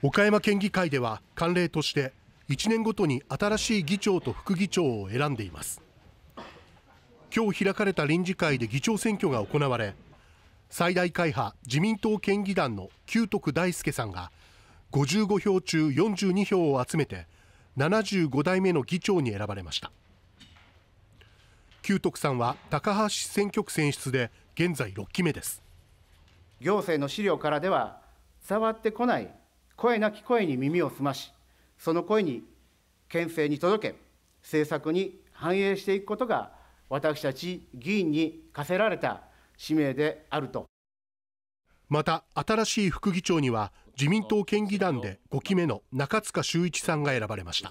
岡山県議会では慣例として1年ごとに新しい議長と副議長を選んでいます今日開かれた臨時会で議長選挙が行われ最大会派自民党県議団の旧徳大輔さんが55票中42票を集めて75代目の議長に選ばれました旧徳さんは高橋選挙区選出で現在6期目です行政の資料からでは伝わってこない声なき声に耳を澄まし、その声に県政に届け、政策に反映していくことが、私たち議員に課せられた使命であると。また、新しい副議長には、自民党県議団で5期目の中塚修一さんが選ばれました。